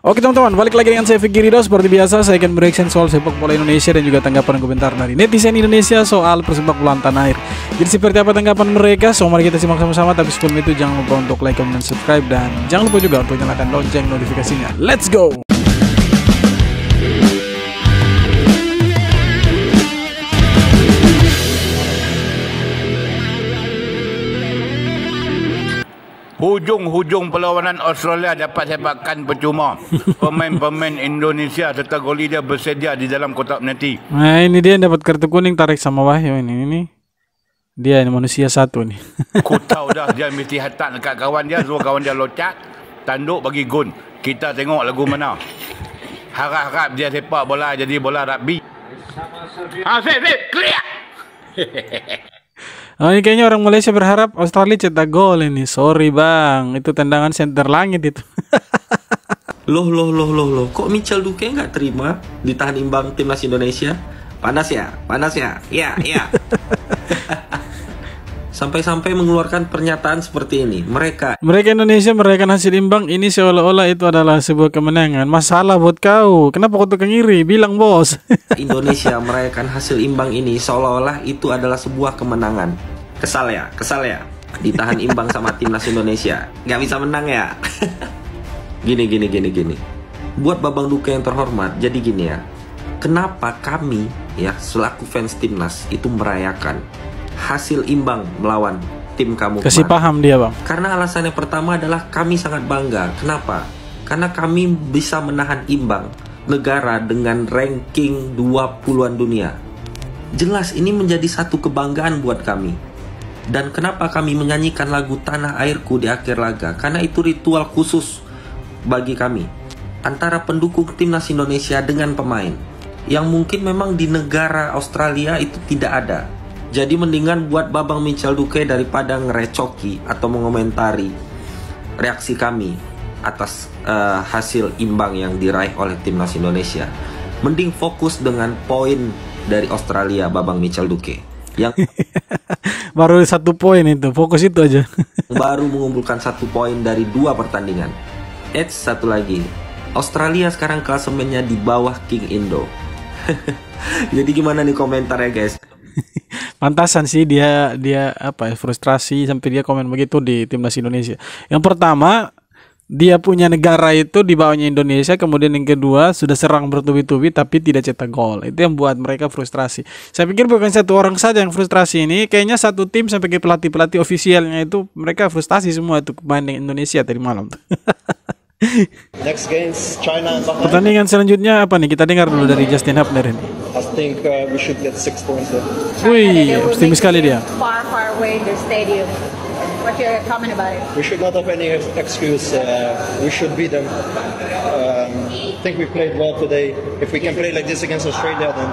Oke teman-teman, balik lagi dengan saya Vicky Rido Seperti biasa, saya akan bereaction soal sepak bola Indonesia Dan juga tanggapan komentar dari netizen Indonesia Soal persepak bola tanah air Jadi seperti apa tanggapan mereka? So, mari kita simak sama-sama Tapi sebelum itu, jangan lupa untuk like, comment, subscribe Dan jangan lupa juga untuk nyalakan lonceng notifikasinya Let's go! hujung-hujung perlawanan Australia dapat sepakkan percuma. Pemain-pemain Indonesia serta goli dia bersedia di dalam kotak penalti. Nah, ini dia yang dapat kartu kuning tarik sama Wahyu ini. Ini dia ini manusia satu ni. Kau tahu dah dia mesti hatak dekat kawan dia, dua kawan dia loncat, tanduk bagi gun. Kita tengok lagu mana. Harap-harap dia sepak bola jadi bola rugby. Ha, ah, sip, sip, clear. Oh, ini kayaknya orang Malaysia berharap Australia cetak gol ini. Sorry bang, itu tendangan center langit itu. loh loh loh loh loh, kok Michel Duque nggak terima ditahan imbang timnas Indonesia? Panas ya, panas ya, ya ya. Sampai-sampai mengeluarkan pernyataan seperti ini. Mereka Mereka Indonesia merayakan hasil imbang ini seolah-olah itu adalah sebuah kemenangan. Masalah buat kau. Kenapa kau tuh ngiri? Bilang bos. Indonesia merayakan hasil imbang ini seolah-olah itu adalah sebuah kemenangan. Kesal ya, kesal ya. Ditahan imbang sama timnas Indonesia. Nggak bisa menang ya. gini, gini, gini, gini. Buat Babang Duka yang terhormat, jadi gini ya. Kenapa kami ya selaku fans timnas itu merayakan hasil imbang melawan tim kamu Kasih paham dia bang. Karena alasan yang pertama adalah kami sangat bangga. Kenapa? Karena kami bisa menahan imbang negara dengan ranking 20-an dunia. Jelas ini menjadi satu kebanggaan buat kami. Dan kenapa kami menyanyikan lagu Tanah Airku di akhir laga? Karena itu ritual khusus bagi kami antara pendukung timnas Indonesia dengan pemain yang mungkin memang di negara Australia itu tidak ada. Jadi mendingan buat Babang Michel Duque daripada ngerecoki atau mengomentari reaksi kami atas uh, hasil imbang yang diraih oleh timnas Indonesia. Mending fokus dengan poin dari Australia Babang Michel Duque yang baru satu poin itu fokus itu aja baru mengumpulkan satu poin dari dua pertandingan Eits satu lagi Australia sekarang klasemennya di bawah King Indo jadi gimana nih komentarnya guys pantasan sih dia dia apa ya, frustrasi sampai dia komen begitu di timnas Indonesia yang pertama dia punya negara itu di bawahnya Indonesia kemudian yang kedua sudah serang bertubi-tubi tapi tidak cetak gol itu yang buat mereka frustrasi saya pikir bukan satu orang saja yang frustrasi ini kayaknya satu tim sampai ke pelatih-pelatih ofisialnya itu mereka frustasi semua tuh main Indonesia tadi malam Next games China and Pertandingan selanjutnya apa nih? Kita dengar dulu dari Justin Hubner ini. I think uh, we should get six points. Wih, optimis sekali dia. Far, far away their stadium what your comment about it? We should not have any excuse. Uh, we should beat them. Um, I think we played well today. If we can play like this against Australia, then.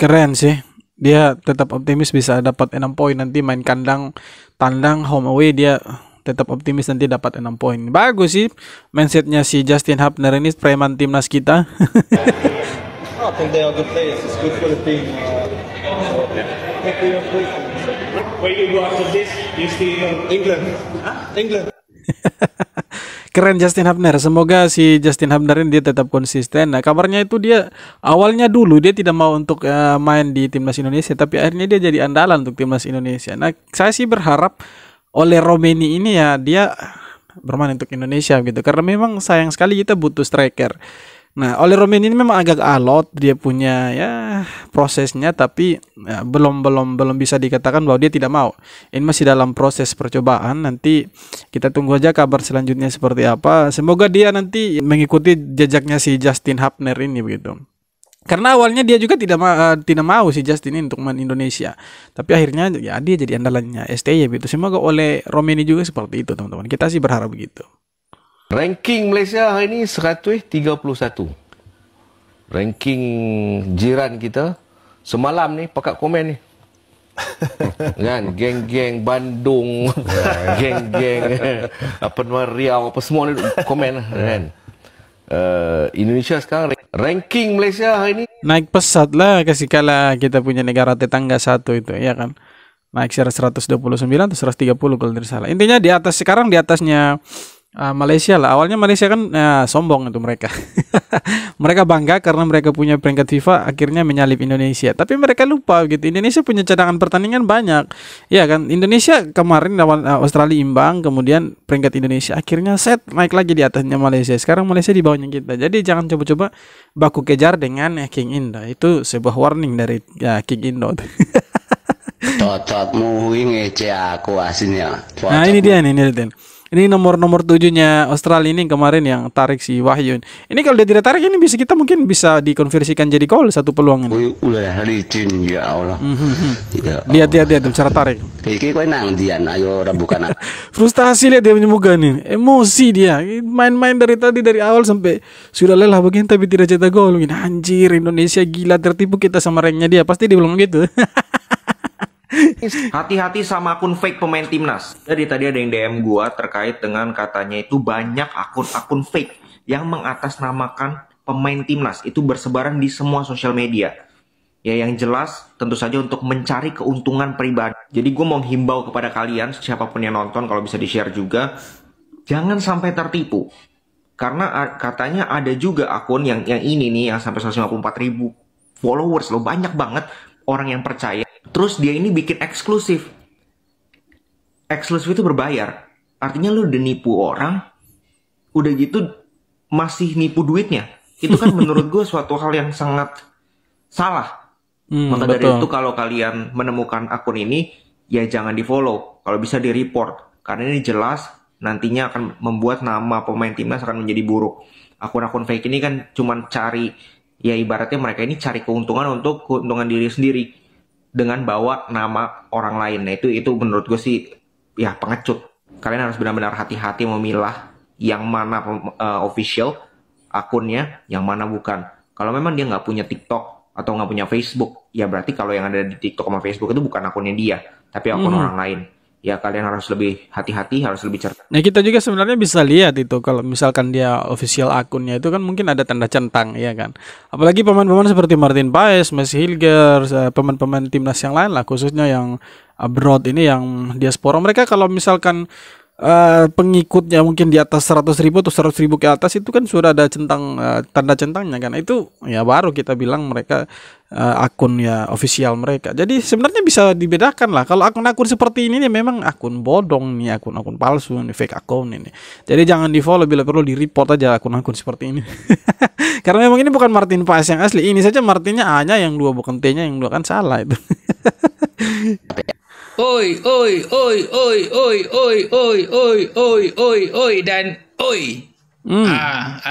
Keren sih. Dia tetap optimis bisa dapat 6 poin nanti main kandang, tandang, home away dia tetap optimis nanti dapat 6 poin. Bagus sih mindsetnya si Justin Hubner ini preman timnas kita. oh, I think they are good players. It's good for the team. Uh, so, yeah. When you go after this, you stay England. Huh? England. Keren Justin Hubner. Semoga si Justin Hubner ini dia tetap konsisten. Nah, kabarnya itu dia awalnya dulu dia tidak mau untuk uh, main di timnas Indonesia, tapi akhirnya dia jadi andalan untuk timnas Indonesia. Nah, saya sih berharap oleh Romeni ini ya dia bermain untuk Indonesia gitu. Karena memang sayang sekali kita butuh striker Nah, oleh Romain ini memang agak alot dia punya ya prosesnya tapi ya, belum belum belum bisa dikatakan bahwa dia tidak mau. Ini masih dalam proses percobaan. Nanti kita tunggu aja kabar selanjutnya seperti apa. Semoga dia nanti mengikuti jejaknya si Justin Hapner ini begitu. Karena awalnya dia juga tidak ma eh, tidak mau si Justin ini untuk main Indonesia. Tapi akhirnya ya dia jadi andalannya STY begitu. Semoga oleh ini juga seperti itu, teman-teman. Kita sih berharap begitu. Ranking Malaysia hari ini 131. Ranking jiran kita semalam ni pakat komen ni. kan geng-geng Bandung, geng-geng eh, apa nama Riau apa semua ni komen kan. Uh, Indonesia sekarang ranking Malaysia hari ini naik pesat lah kasih kala kita punya negara tetangga satu itu ya kan naik secara 129 atau 130 kalau tidak salah intinya di atas sekarang di atasnya uh, Malaysia lah. Awalnya Malaysia kan uh, sombong itu mereka. mereka bangga karena mereka punya peringkat FIFA akhirnya menyalip Indonesia. Tapi mereka lupa gitu. Indonesia punya cadangan pertandingan banyak. Ya kan Indonesia kemarin lawan uh, Australia imbang, kemudian peringkat Indonesia akhirnya set naik lagi di atasnya Malaysia. Sekarang Malaysia di bawahnya kita. Jadi jangan coba-coba baku kejar dengan uh, King Indo. Itu sebuah warning dari uh, King Indo. Cocotmu ngece aku aslinya. Nah ini dia nih, ini dia. Ini nomor-nomor tujuhnya Australia ini kemarin yang tarik si Wahyun. Ini kalau dia tidak tarik ini bisa kita mungkin bisa dikonversikan jadi gol satu peluang ini. Udah hari jin ya Allah. Hmm, hmm, hmm. Ya lihat lihat lihat cara tarik. Kiki kau nang dia, ayo rembukan. Frustasi lihat dia menyembuhkan nih. Emosi dia. Main-main dari tadi dari awal sampai sudah lelah begini tapi tidak cetak gol. Anjir Indonesia gila tertipu kita sama ranknya dia. Pasti dia belum gitu. Hati-hati sama akun fake pemain timnas. Jadi tadi ada yang DM gua terkait dengan katanya itu banyak akun-akun fake yang mengatasnamakan pemain timnas itu bersebaran di semua sosial media. Ya yang jelas tentu saja untuk mencari keuntungan pribadi. Jadi gue mau himbau kepada kalian siapapun yang nonton kalau bisa di-share juga jangan sampai tertipu. Karena katanya ada juga akun yang yang ini nih yang sampai 154 ribu followers loh banyak banget orang yang percaya Terus dia ini bikin eksklusif. Eksklusif itu berbayar. Artinya lu udah nipu orang, udah gitu masih nipu duitnya. Itu kan menurut gue suatu hal yang sangat salah. Hmm, Maka betul. itu kalau kalian menemukan akun ini, ya jangan di follow. Kalau bisa di report. Karena ini jelas nantinya akan membuat nama pemain timnas akan menjadi buruk. Akun-akun fake ini kan cuman cari ya ibaratnya mereka ini cari keuntungan untuk keuntungan diri sendiri dengan bawa nama orang lain. Nah, itu itu menurut gue sih ya pengecut. Kalian harus benar-benar hati-hati memilah yang mana uh, official akunnya, yang mana bukan. Kalau memang dia nggak punya TikTok atau nggak punya Facebook, ya berarti kalau yang ada di TikTok sama Facebook itu bukan akunnya dia, tapi akun -hmm. orang lain ya kalian harus lebih hati-hati, harus lebih cerdas. Nah kita juga sebenarnya bisa lihat itu kalau misalkan dia official akunnya itu kan mungkin ada tanda centang ya kan. Apalagi pemain-pemain seperti Martin Paes, Messi Hilger, eh, pemain-pemain timnas yang lain lah khususnya yang abroad ini yang diaspora mereka kalau misalkan uh, pengikutnya mungkin di atas 100 ribu atau 100 ribu ke atas itu kan sudah ada centang uh, tanda centangnya kan itu ya baru kita bilang mereka uh, akun ya official mereka jadi sebenarnya bisa dibedakan lah kalau akun-akun seperti ini nih memang akun bodong nih akun-akun palsu nih fake akun ini jadi jangan di follow bila perlu di report aja akun-akun seperti ini karena memang ini bukan Martin Pas yang asli ini saja Martinnya hanya yang dua bukan T nya yang dua kan salah itu oi, oi, oi, oi, oi, oi, oi, oi, oi, oi, oi dan oi. Hmm. Ha,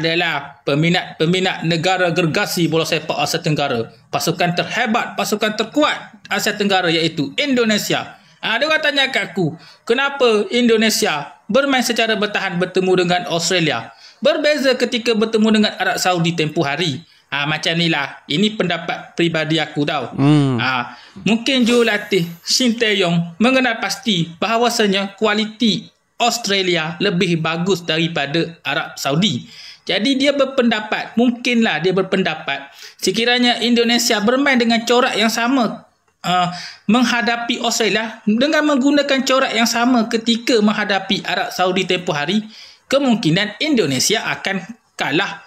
adalah peminat-peminat negara gergasi bola sepak Asia Tenggara. Pasukan terhebat, pasukan terkuat Asia Tenggara iaitu Indonesia. Ha, dia orang tanya kat aku, kenapa Indonesia bermain secara bertahan bertemu dengan Australia? Berbeza ketika bertemu dengan Arab Saudi tempoh hari. Ha, macam ni lah. Ini pendapat pribadi aku tau. Hmm. Ha, mungkin jurulatih Shin Tae-yong mengenal pasti bahawasanya kualiti Australia lebih bagus daripada Arab Saudi. Jadi dia berpendapat, mungkinlah dia berpendapat, sekiranya Indonesia bermain dengan corak yang sama uh, menghadapi Australia dengan menggunakan corak yang sama ketika menghadapi Arab Saudi tempoh hari, kemungkinan Indonesia akan kalah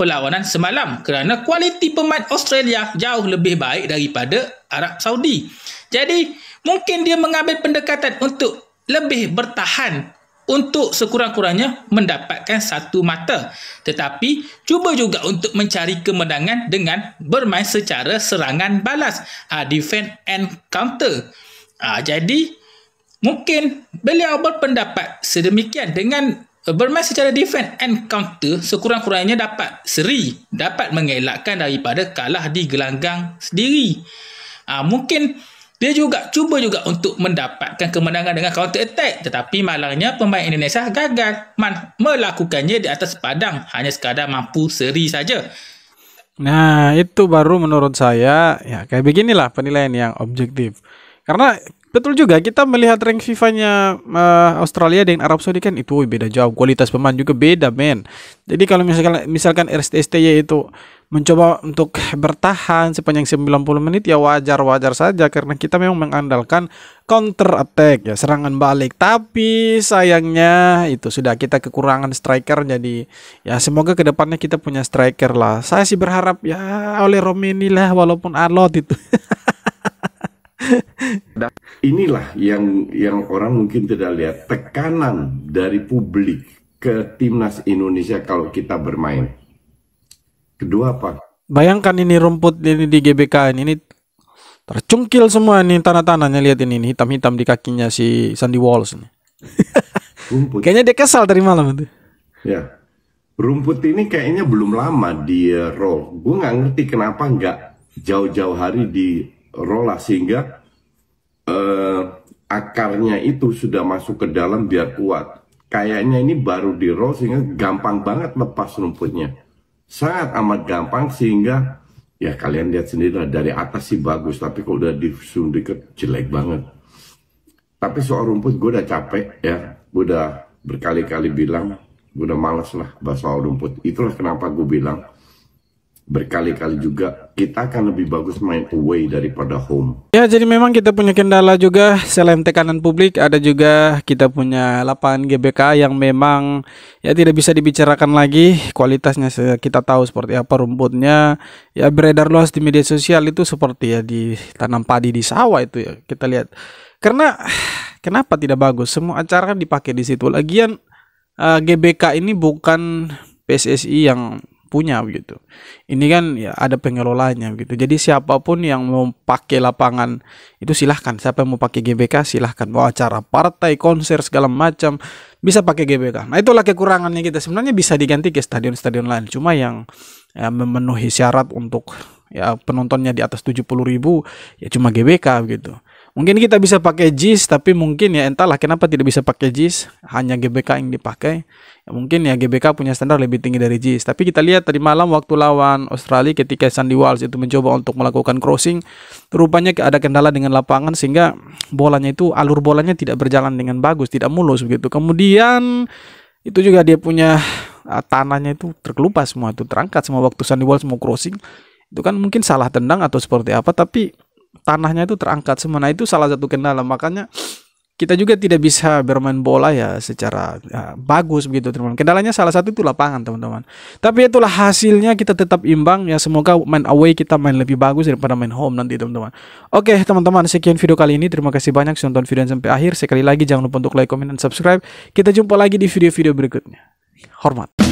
perlawanan semalam kerana kualiti pemain Australia jauh lebih baik daripada Arab Saudi. Jadi, mungkin dia mengambil pendekatan untuk lebih bertahan untuk sekurang-kurangnya mendapatkan satu mata. Tetapi, cuba juga untuk mencari kemenangan dengan bermain secara serangan balas. Uh, defend and counter. Uh, jadi, mungkin beliau berpendapat sedemikian dengan Eh, bermain secara defend and counter sekurang-kurangnya dapat seri dapat mengelakkan daripada kalah di gelanggang sendiri. Ha, mungkin dia juga cuba juga untuk mendapatkan kemenangan dengan counter attack tetapi malangnya pemain Indonesia gagal man, melakukannya di atas padang hanya sekadar mampu seri saja. Nah, itu baru menurut saya ya kayak beginilah penilaian yang objektif. Karena Betul juga kita melihat rank FIFA-nya uh, Australia dengan Arab Saudi kan itu beda jauh kualitas pemain juga beda men. Jadi kalau misalkan misalkan RSTY itu mencoba untuk bertahan sepanjang 90 menit ya wajar-wajar saja karena kita memang mengandalkan counter attack ya serangan balik tapi sayangnya itu sudah kita kekurangan striker jadi ya semoga kedepannya kita punya striker lah saya sih berharap ya oleh Romini lah walaupun alot itu inilah yang yang orang mungkin tidak lihat tekanan dari publik ke timnas Indonesia kalau kita bermain. Kedua apa? Bayangkan ini rumput ini di GBK ini, ini tercungkil semua ini tanah-tanahnya lihat ini, ini hitam-hitam di kakinya si Sandy Walls ini. rumput. Kayaknya dia kesal dari malam itu. Ya. Rumput ini kayaknya belum lama di roll. Gue nggak ngerti kenapa nggak jauh-jauh hari di roll sehingga uh, akarnya itu sudah masuk ke dalam biar kuat. Kayaknya ini baru di roll sehingga gampang banget lepas rumputnya. Sangat amat gampang sehingga ya kalian lihat sendiri lah dari atas sih bagus tapi kalau udah disundik jelek banget. Tapi soal rumput gue udah capek ya, gue udah berkali-kali bilang gue udah males lah bahas soal rumput. Itulah kenapa gue bilang berkali-kali juga kita akan lebih bagus main away daripada home. Ya, jadi memang kita punya kendala juga selain tekanan publik, ada juga kita punya lapangan GBK yang memang ya tidak bisa dibicarakan lagi kualitasnya kita tahu seperti apa rumputnya. Ya beredar luas di media sosial itu seperti ya di tanam padi di sawah itu ya kita lihat. Karena kenapa tidak bagus? Semua acara dipakai di situ. Lagian uh, eh, GBK ini bukan PSSI yang punya gitu. Ini kan ya ada pengelolanya gitu. Jadi siapapun yang mau pakai lapangan itu silahkan. Siapa yang mau pakai GBK silahkan. Mau acara partai, konser segala macam bisa pakai GBK. Nah itulah kekurangannya kita. Sebenarnya bisa diganti ke stadion-stadion lain. Cuma yang ya, memenuhi syarat untuk ya penontonnya di atas puluh ribu ya cuma GBK gitu. Mungkin kita bisa pakai JIS tapi mungkin ya entahlah kenapa tidak bisa pakai JIS, hanya GBK yang dipakai. Ya, mungkin ya GBK punya standar lebih tinggi dari JIS. Tapi kita lihat tadi malam waktu lawan Australia ketika Sandy Walsh itu mencoba untuk melakukan crossing, rupanya ada kendala dengan lapangan sehingga bolanya itu alur bolanya tidak berjalan dengan bagus, tidak mulus begitu. Kemudian itu juga dia punya uh, tanahnya itu terkelupas semua itu terangkat semua waktu Sandy Walsh mau crossing itu kan mungkin salah tendang atau seperti apa tapi tanahnya itu terangkat semua. Nah itu salah satu kendala. Makanya kita juga tidak bisa bermain bola ya secara ya, bagus begitu teman-teman. Kendalanya salah satu itu lapangan teman-teman. Tapi itulah hasilnya kita tetap imbang ya semoga main away kita main lebih bagus daripada main home nanti teman-teman. Oke teman-teman sekian video kali ini terima kasih banyak sudah nonton video sampai akhir. Sekali lagi jangan lupa untuk like, comment, dan subscribe. Kita jumpa lagi di video-video berikutnya. Hormat.